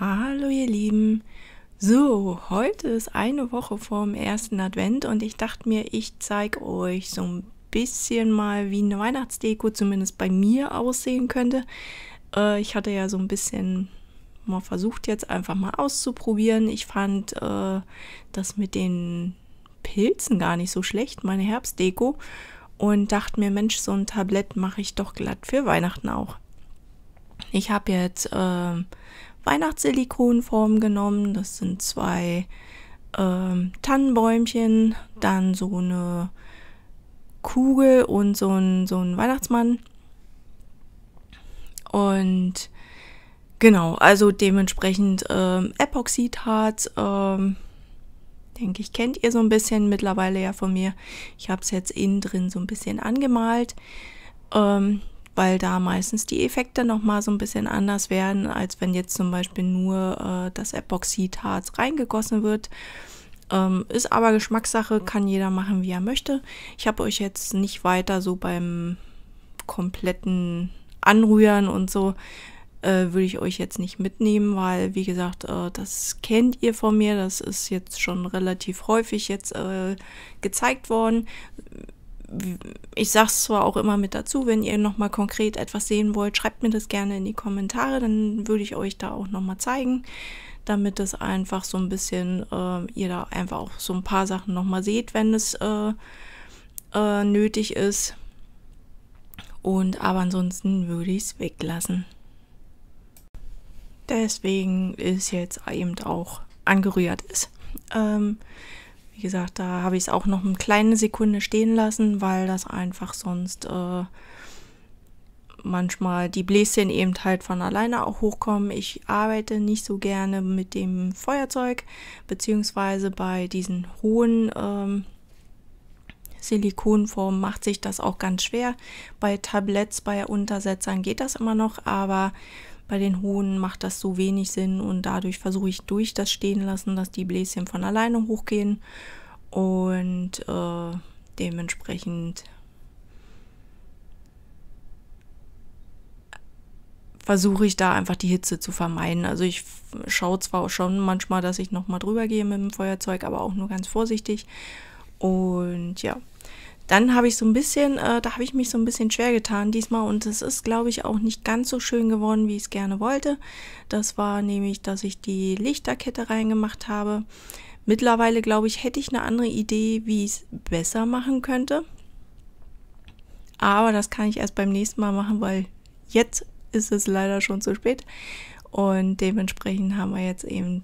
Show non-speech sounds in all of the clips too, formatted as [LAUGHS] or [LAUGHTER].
Hallo ihr Lieben. So, heute ist eine Woche vorm ersten Advent und ich dachte mir, ich zeige euch so ein bisschen mal, wie eine Weihnachtsdeko zumindest bei mir aussehen könnte. Äh, ich hatte ja so ein bisschen mal versucht jetzt einfach mal auszuprobieren. Ich fand äh, das mit den Pilzen gar nicht so schlecht, meine Herbstdeko. Und dachte mir, Mensch, so ein Tablett mache ich doch glatt für Weihnachten auch. Ich habe jetzt äh, Weihnachtssilikonform genommen. Das sind zwei ähm, Tannenbäumchen, dann so eine Kugel und so ein, so ein Weihnachtsmann. Und genau, also dementsprechend ähm, Epoxidharz, ähm, denke ich, kennt ihr so ein bisschen mittlerweile ja von mir. Ich habe es jetzt innen drin so ein bisschen angemalt. Ähm, weil da meistens die Effekte nochmal so ein bisschen anders werden, als wenn jetzt zum Beispiel nur äh, das Epoxidharz reingegossen wird. Ähm, ist aber Geschmackssache, kann jeder machen, wie er möchte. Ich habe euch jetzt nicht weiter so beim kompletten Anrühren und so äh, würde ich euch jetzt nicht mitnehmen, weil wie gesagt, äh, das kennt ihr von mir, das ist jetzt schon relativ häufig jetzt äh, gezeigt worden ich sage es zwar auch immer mit dazu, wenn ihr nochmal konkret etwas sehen wollt, schreibt mir das gerne in die Kommentare, dann würde ich euch da auch nochmal zeigen, damit das einfach so ein bisschen, äh, ihr da einfach auch so ein paar Sachen nochmal seht, wenn es äh, äh, nötig ist. Und aber ansonsten würde ich es weglassen. Deswegen ist jetzt eben auch angerührt ist. Ähm, wie gesagt, da habe ich es auch noch eine kleine Sekunde stehen lassen, weil das einfach sonst äh, manchmal die Bläschen eben halt von alleine auch hochkommen. Ich arbeite nicht so gerne mit dem Feuerzeug, beziehungsweise bei diesen hohen ähm, Silikonform macht sich das auch ganz schwer. Bei Tabletts, bei Untersetzern geht das immer noch, aber bei den hohen macht das so wenig Sinn und dadurch versuche ich durch das Stehen lassen, dass die Bläschen von alleine hochgehen und äh, dementsprechend versuche ich da einfach die Hitze zu vermeiden. Also ich schaue zwar schon manchmal, dass ich nochmal drüber gehe mit dem Feuerzeug, aber auch nur ganz vorsichtig. Und ja, dann habe ich so ein bisschen, äh, da habe ich mich so ein bisschen schwer getan diesmal und es ist, glaube ich, auch nicht ganz so schön geworden, wie ich es gerne wollte. Das war nämlich, dass ich die Lichterkette reingemacht habe. Mittlerweile, glaube ich, hätte ich eine andere Idee, wie ich es besser machen könnte. Aber das kann ich erst beim nächsten Mal machen, weil jetzt ist es leider schon zu spät. Und dementsprechend haben wir jetzt eben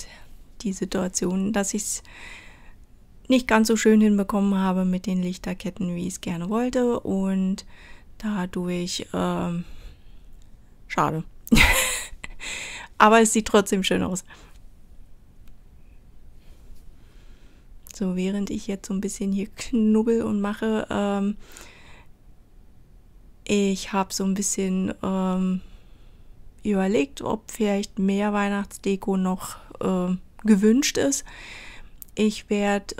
die Situation, dass ich es nicht ganz so schön hinbekommen habe mit den Lichterketten, wie ich es gerne wollte. Und dadurch, ähm, schade. [LAUGHS] Aber es sieht trotzdem schön aus. So, während ich jetzt so ein bisschen hier knubbel und mache, ähm, ich habe so ein bisschen ähm, überlegt, ob vielleicht mehr Weihnachtsdeko noch äh, gewünscht ist. Ich werde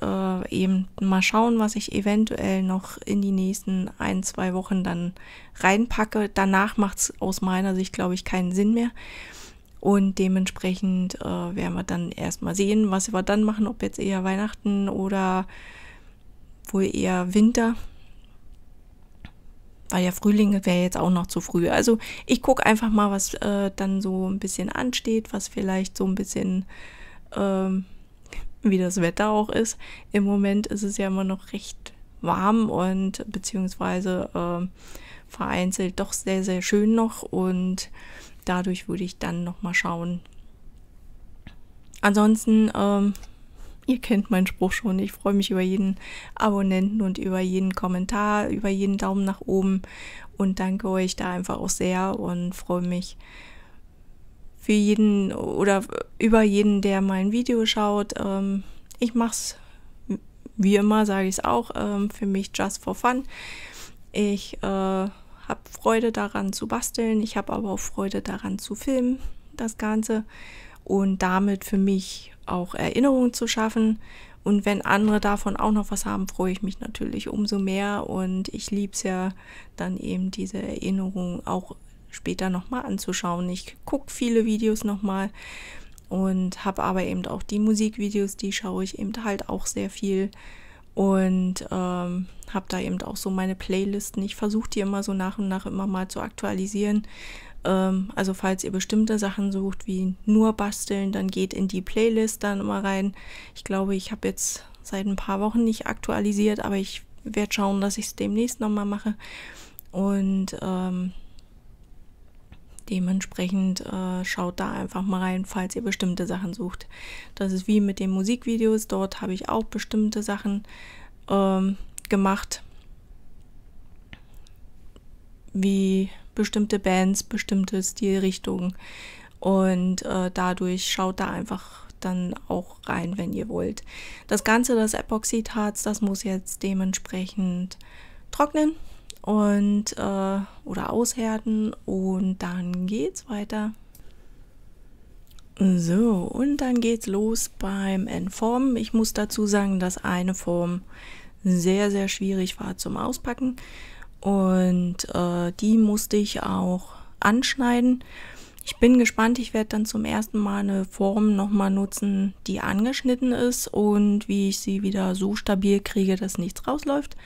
äh, eben mal schauen, was ich eventuell noch in die nächsten ein, zwei Wochen dann reinpacke. Danach macht es aus meiner Sicht, glaube ich, keinen Sinn mehr. Und dementsprechend äh, werden wir dann erstmal sehen, was wir dann machen, ob jetzt eher Weihnachten oder wohl eher Winter. Weil ja Frühling wäre jetzt auch noch zu früh. Also ich gucke einfach mal, was äh, dann so ein bisschen ansteht, was vielleicht so ein bisschen... Ähm, wie das Wetter auch ist. Im Moment ist es ja immer noch recht warm und beziehungsweise äh, vereinzelt doch sehr, sehr schön noch und dadurch würde ich dann nochmal schauen. Ansonsten, ähm, ihr kennt meinen Spruch schon, ich freue mich über jeden Abonnenten und über jeden Kommentar, über jeden Daumen nach oben und danke euch da einfach auch sehr und freue mich, für jeden oder über jeden, der mein Video schaut. Ähm, ich es, wie immer, sage ich es auch, ähm, für mich just for fun. Ich äh, habe Freude daran zu basteln, ich habe aber auch Freude daran zu filmen, das Ganze und damit für mich auch Erinnerungen zu schaffen. Und wenn andere davon auch noch was haben, freue ich mich natürlich umso mehr. Und ich liebe es ja dann eben diese Erinnerungen auch später nochmal anzuschauen. Ich gucke viele Videos nochmal und habe aber eben auch die Musikvideos, die schaue ich eben halt auch sehr viel und ähm, habe da eben auch so meine Playlisten. Ich versuche die immer so nach und nach immer mal zu aktualisieren. Ähm, also falls ihr bestimmte Sachen sucht wie nur basteln, dann geht in die Playlist dann immer rein. Ich glaube, ich habe jetzt seit ein paar Wochen nicht aktualisiert, aber ich werde schauen, dass ich es demnächst nochmal mache. Und ähm, Dementsprechend äh, schaut da einfach mal rein, falls ihr bestimmte Sachen sucht. Das ist wie mit den Musikvideos. Dort habe ich auch bestimmte Sachen ähm, gemacht, wie bestimmte Bands, bestimmte Stilrichtungen. Und äh, dadurch schaut da einfach dann auch rein, wenn ihr wollt. Das Ganze, das Epoxidharz, das muss jetzt dementsprechend trocknen und äh, oder aushärten und dann geht's weiter. So, und dann geht's los beim Entformen. Ich muss dazu sagen, dass eine Form sehr, sehr schwierig war zum Auspacken und äh, die musste ich auch anschneiden. Ich bin gespannt, ich werde dann zum ersten Mal eine Form nochmal nutzen, die angeschnitten ist und wie ich sie wieder so stabil kriege, dass nichts rausläuft.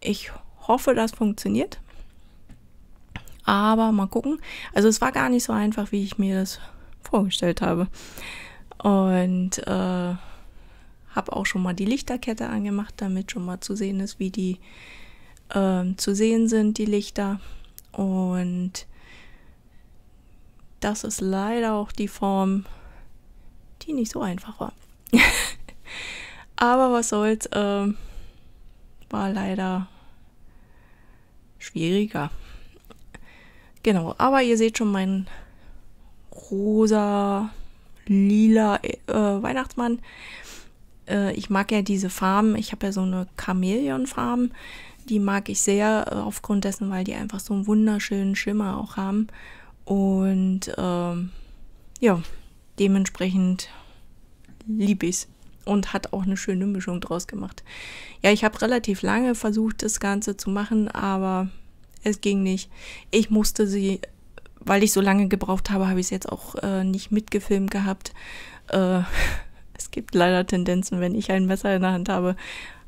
Ich hoffe, das funktioniert. Aber mal gucken. Also es war gar nicht so einfach, wie ich mir das vorgestellt habe. Und äh, habe auch schon mal die Lichterkette angemacht, damit schon mal zu sehen ist, wie die äh, zu sehen sind, die Lichter. Und das ist leider auch die Form, die nicht so einfach war. [LAUGHS] Aber was soll's, äh, war leider schwieriger. Genau, aber ihr seht schon meinen rosa, lila äh, Weihnachtsmann. Äh, ich mag ja diese Farben. Ich habe ja so eine Chamäleon-Farm. Die mag ich sehr, äh, aufgrund dessen, weil die einfach so einen wunderschönen Schimmer auch haben. Und ähm, ja, dementsprechend liebe ich es und hat auch eine schöne Mischung draus gemacht. Ja, ich habe relativ lange versucht, das Ganze zu machen, aber es ging nicht. Ich musste sie, weil ich so lange gebraucht habe, habe ich es jetzt auch äh, nicht mitgefilmt gehabt. Äh, [LAUGHS] es gibt leider Tendenzen, wenn ich ein Messer in der Hand habe,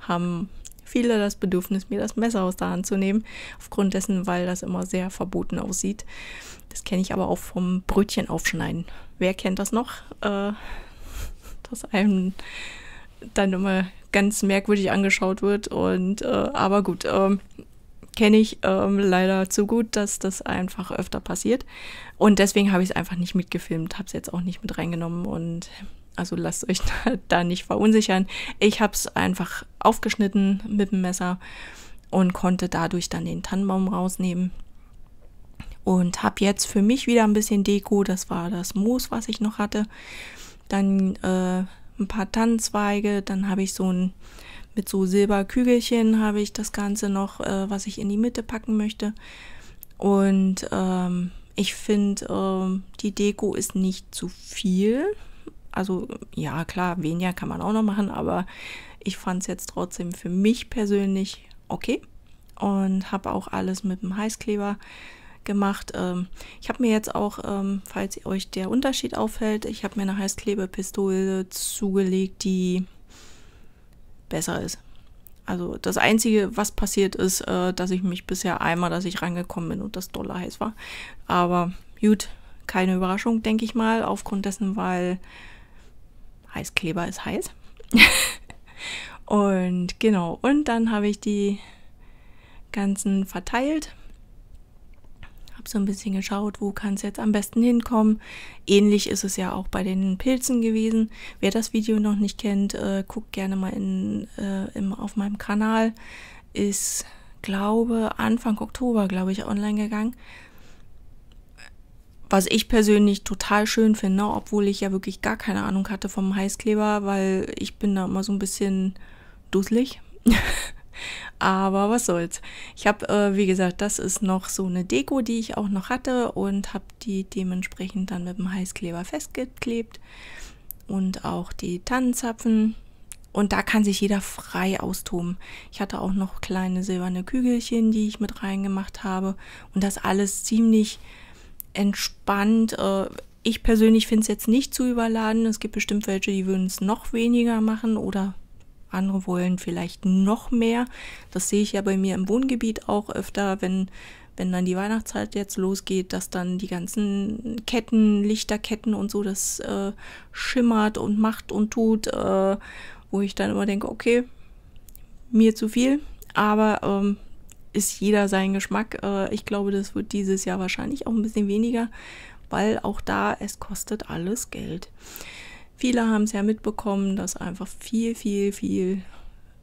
haben viele das Bedürfnis, mir das Messer aus der Hand zu nehmen. Aufgrund dessen, weil das immer sehr verboten aussieht. Das kenne ich aber auch vom Brötchen aufschneiden. Wer kennt das noch? Äh, dass einem dann immer ganz merkwürdig angeschaut wird. Und äh, aber gut, ähm, kenne ich ähm, leider zu gut, dass das einfach öfter passiert. Und deswegen habe ich es einfach nicht mitgefilmt, habe es jetzt auch nicht mit reingenommen und also lasst euch [LAUGHS] da, da nicht verunsichern. Ich habe es einfach aufgeschnitten mit dem Messer und konnte dadurch dann den Tannenbaum rausnehmen. Und habe jetzt für mich wieder ein bisschen Deko, das war das Moos, was ich noch hatte dann äh, ein paar Tannenzweige, dann habe ich so ein mit so Silberkügelchen habe ich das Ganze noch, äh, was ich in die Mitte packen möchte. Und ähm, ich finde, ähm, die Deko ist nicht zu viel. Also ja, klar, weniger kann man auch noch machen, aber ich fand es jetzt trotzdem für mich persönlich okay. Und habe auch alles mit dem Heißkleber gemacht. Ähm, ich habe mir jetzt auch, ähm, falls euch der Unterschied auffällt, ich habe mir eine Heißklebepistole zugelegt, die besser ist. Also das Einzige, was passiert ist, äh, dass ich mich bisher einmal, dass ich rangekommen bin und das Dollar heiß war. Aber gut, keine Überraschung, denke ich mal, aufgrund dessen, weil Heißkleber ist heiß. [LAUGHS] und genau, und dann habe ich die ganzen verteilt habe so ein bisschen geschaut, wo kann es jetzt am besten hinkommen. Ähnlich ist es ja auch bei den Pilzen gewesen. Wer das Video noch nicht kennt, äh, guckt gerne mal in, äh, im, auf meinem Kanal. Ist, glaube, Anfang Oktober, glaube ich, online gegangen. Was ich persönlich total schön finde, obwohl ich ja wirklich gar keine Ahnung hatte vom Heißkleber, weil ich bin da immer so ein bisschen dusselig. [LAUGHS] Aber was soll's. Ich habe, äh, wie gesagt, das ist noch so eine Deko, die ich auch noch hatte und habe die dementsprechend dann mit dem Heißkleber festgeklebt. Und auch die Tannenzapfen. Und da kann sich jeder frei austoben. Ich hatte auch noch kleine silberne Kügelchen, die ich mit reingemacht habe. Und das alles ziemlich entspannt. Äh, ich persönlich finde es jetzt nicht zu überladen. Es gibt bestimmt welche, die würden es noch weniger machen oder andere wollen vielleicht noch mehr. Das sehe ich ja bei mir im Wohngebiet auch öfter, wenn, wenn dann die Weihnachtszeit jetzt losgeht, dass dann die ganzen Ketten, Lichterketten und so, das äh, schimmert und macht und tut, äh, wo ich dann immer denke, okay, mir zu viel, aber ähm, ist jeder sein Geschmack. Äh, ich glaube, das wird dieses Jahr wahrscheinlich auch ein bisschen weniger, weil auch da, es kostet alles Geld. Viele haben es ja mitbekommen, dass einfach viel, viel, viel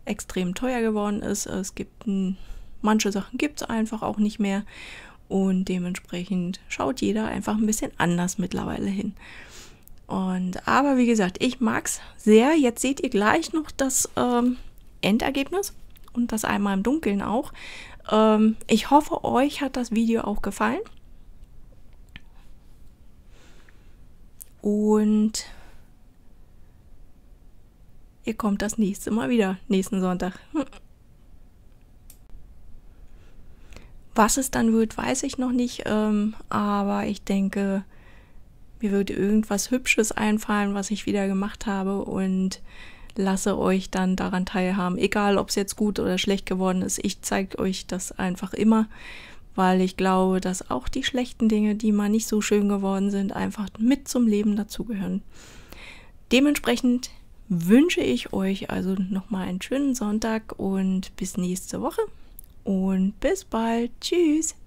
extrem teuer geworden ist. Es gibt ein, manche Sachen gibt es einfach auch nicht mehr und dementsprechend schaut jeder einfach ein bisschen anders mittlerweile hin. Und aber wie gesagt, ich mag es sehr. Jetzt seht ihr gleich noch das ähm, Endergebnis und das einmal im Dunkeln auch. Ähm, ich hoffe, euch hat das Video auch gefallen. Und Ihr kommt das nächste Mal wieder, nächsten Sonntag. Hm. Was es dann wird, weiß ich noch nicht, ähm, aber ich denke, mir wird irgendwas Hübsches einfallen, was ich wieder gemacht habe und lasse euch dann daran teilhaben. Egal, ob es jetzt gut oder schlecht geworden ist, ich zeige euch das einfach immer, weil ich glaube, dass auch die schlechten Dinge, die mal nicht so schön geworden sind, einfach mit zum Leben dazugehören. Dementsprechend wünsche ich euch also nochmal einen schönen Sonntag und bis nächste Woche und bis bald. Tschüss.